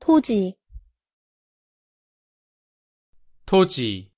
토지 토지